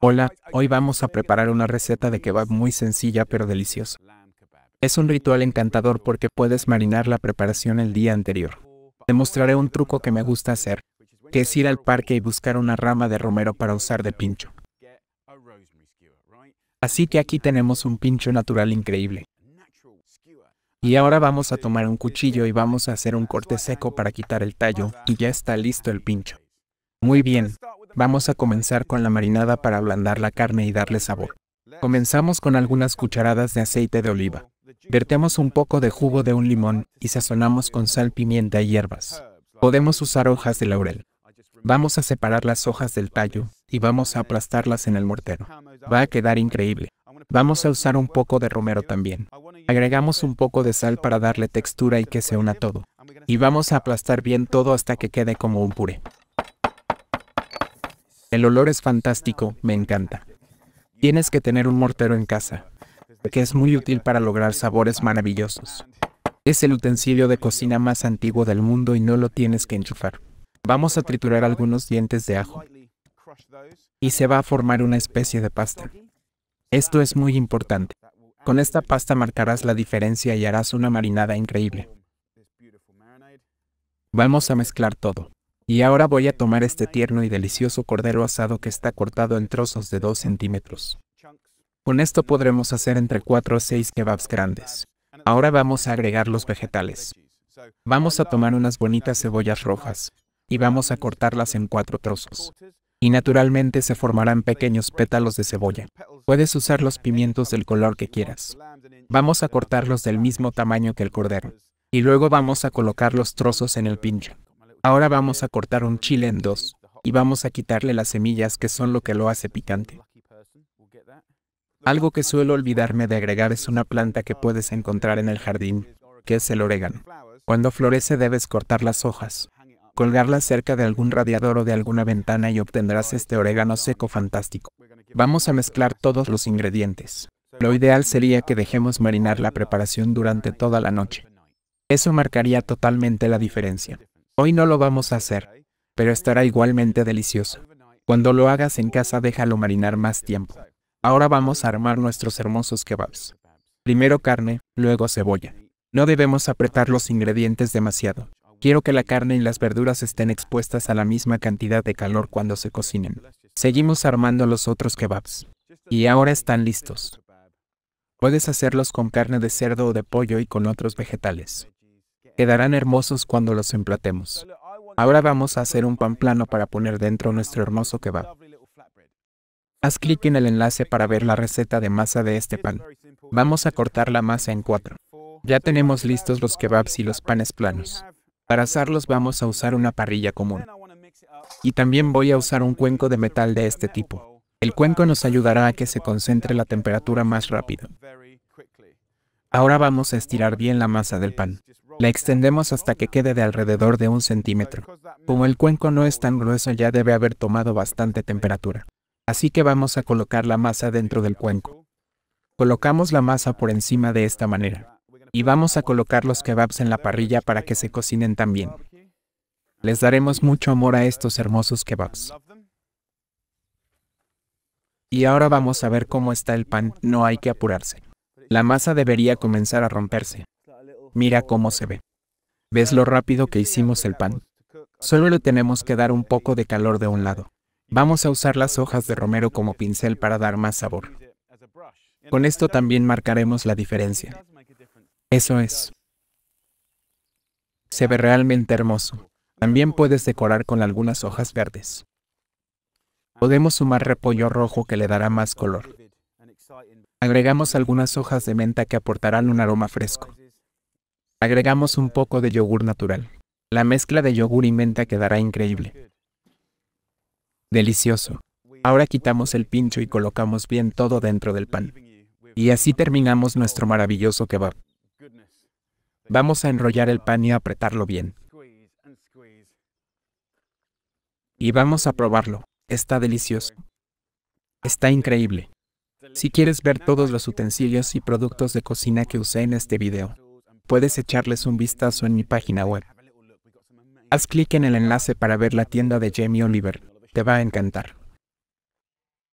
Hola, hoy vamos a preparar una receta de kebab muy sencilla pero deliciosa. Es un ritual encantador porque puedes marinar la preparación el día anterior. Te mostraré un truco que me gusta hacer, que es ir al parque y buscar una rama de romero para usar de pincho. Así que aquí tenemos un pincho natural increíble. Y ahora vamos a tomar un cuchillo y vamos a hacer un corte seco para quitar el tallo y ya está listo el pincho. Muy bien, Vamos a comenzar con la marinada para ablandar la carne y darle sabor. Comenzamos con algunas cucharadas de aceite de oliva. Vertemos un poco de jugo de un limón y sazonamos con sal, pimienta y hierbas. Podemos usar hojas de laurel. Vamos a separar las hojas del tallo y vamos a aplastarlas en el mortero. Va a quedar increíble. Vamos a usar un poco de romero también. Agregamos un poco de sal para darle textura y que se una todo. Y vamos a aplastar bien todo hasta que quede como un puré. El olor es fantástico, me encanta. Tienes que tener un mortero en casa, que es muy útil para lograr sabores maravillosos. Es el utensilio de cocina más antiguo del mundo y no lo tienes que enchufar. Vamos a triturar algunos dientes de ajo y se va a formar una especie de pasta. Esto es muy importante. Con esta pasta marcarás la diferencia y harás una marinada increíble. Vamos a mezclar todo. Y ahora voy a tomar este tierno y delicioso cordero asado que está cortado en trozos de 2 centímetros. Con esto podremos hacer entre 4 o 6 kebabs grandes. Ahora vamos a agregar los vegetales. Vamos a tomar unas bonitas cebollas rojas y vamos a cortarlas en cuatro trozos. Y naturalmente se formarán pequeños pétalos de cebolla. Puedes usar los pimientos del color que quieras. Vamos a cortarlos del mismo tamaño que el cordero. Y luego vamos a colocar los trozos en el pincho. Ahora vamos a cortar un chile en dos y vamos a quitarle las semillas que son lo que lo hace picante. Algo que suelo olvidarme de agregar es una planta que puedes encontrar en el jardín, que es el orégano. Cuando florece debes cortar las hojas, colgarlas cerca de algún radiador o de alguna ventana y obtendrás este orégano seco fantástico. Vamos a mezclar todos los ingredientes. Lo ideal sería que dejemos marinar la preparación durante toda la noche. Eso marcaría totalmente la diferencia. Hoy no lo vamos a hacer, pero estará igualmente delicioso. Cuando lo hagas en casa déjalo marinar más tiempo. Ahora vamos a armar nuestros hermosos kebabs. Primero carne, luego cebolla. No debemos apretar los ingredientes demasiado. Quiero que la carne y las verduras estén expuestas a la misma cantidad de calor cuando se cocinen. Seguimos armando los otros kebabs. Y ahora están listos. Puedes hacerlos con carne de cerdo o de pollo y con otros vegetales. Quedarán hermosos cuando los emplatemos. Ahora vamos a hacer un pan plano para poner dentro nuestro hermoso kebab. Haz clic en el enlace para ver la receta de masa de este pan. Vamos a cortar la masa en cuatro. Ya tenemos listos los kebabs y los panes planos. Para asarlos vamos a usar una parrilla común. Y también voy a usar un cuenco de metal de este tipo. El cuenco nos ayudará a que se concentre la temperatura más rápido. Ahora vamos a estirar bien la masa del pan. La extendemos hasta que quede de alrededor de un centímetro. Como el cuenco no es tan grueso ya debe haber tomado bastante temperatura. Así que vamos a colocar la masa dentro del cuenco. Colocamos la masa por encima de esta manera. Y vamos a colocar los kebabs en la parrilla para que se cocinen también. Les daremos mucho amor a estos hermosos kebabs. Y ahora vamos a ver cómo está el pan, no hay que apurarse. La masa debería comenzar a romperse. Mira cómo se ve. ¿Ves lo rápido que hicimos el pan? Solo le tenemos que dar un poco de calor de un lado. Vamos a usar las hojas de romero como pincel para dar más sabor. Con esto también marcaremos la diferencia. Eso es. Se ve realmente hermoso. También puedes decorar con algunas hojas verdes. Podemos sumar repollo rojo que le dará más color. Agregamos algunas hojas de menta que aportarán un aroma fresco. Agregamos un poco de yogur natural. La mezcla de yogur y menta quedará increíble. Delicioso. Ahora quitamos el pincho y colocamos bien todo dentro del pan. Y así terminamos nuestro maravilloso kebab. Vamos a enrollar el pan y apretarlo bien. Y vamos a probarlo. Está delicioso. Está increíble. Si quieres ver todos los utensilios y productos de cocina que usé en este video, puedes echarles un vistazo en mi página web. Haz clic en el enlace para ver la tienda de Jamie Oliver. Te va a encantar.